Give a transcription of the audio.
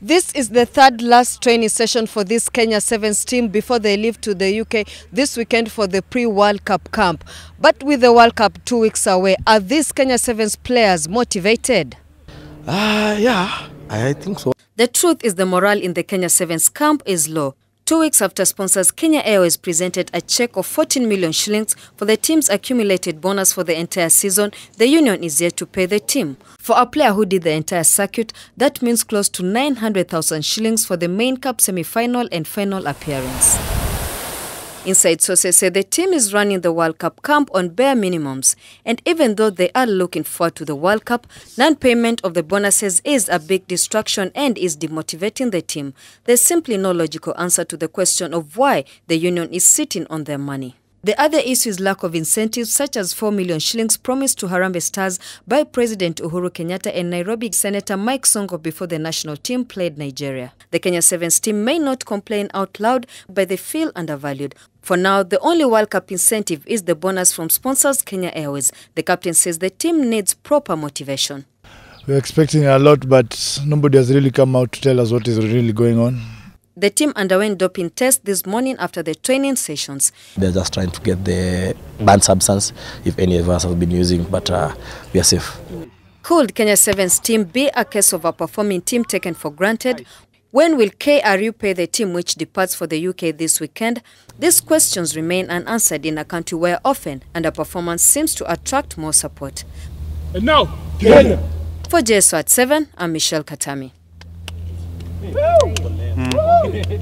This is the third last training session for this Kenya Sevens team before they leave to the UK this weekend for the pre-World Cup camp. But with the World Cup two weeks away, are these Kenya Sevens players motivated? Uh, yeah, I think so. The truth is the morale in the Kenya Sevens camp is low. Two weeks after sponsors, Kenya Airways presented a check of 14 million shillings for the team's accumulated bonus for the entire season. The union is yet to pay the team. For a player who did the entire circuit, that means close to 900,000 shillings for the main cup semi-final and final appearance. Inside sources say the team is running the World Cup camp on bare minimums, and even though they are looking forward to the World Cup, non-payment of the bonuses is a big distraction and is demotivating the team. There's simply no logical answer to the question of why the union is sitting on their money. The other issue is lack of incentives such as 4 million shillings promised to Harambe Stars by President Uhuru Kenyatta and Nairobi Senator Mike Songo before the national team played Nigeria. The Kenya Sevens team may not complain out loud, but they feel undervalued. For now, the only World Cup incentive is the bonus from sponsors Kenya Airways. The captain says the team needs proper motivation. We're expecting a lot, but nobody has really come out to tell us what is really going on. The team underwent doping tests this morning after the training sessions. They're just trying to get the banned substance, if any of us have been using, but uh, we are safe. Could Kenya 7's team be a case of a performing team taken for granted? When will KRU pay the team which departs for the UK this weekend? These questions remain unanswered in a country where often underperformance seems to attract more support. And now, Kenya. For JSW at 7, I'm Michelle Katami. 음.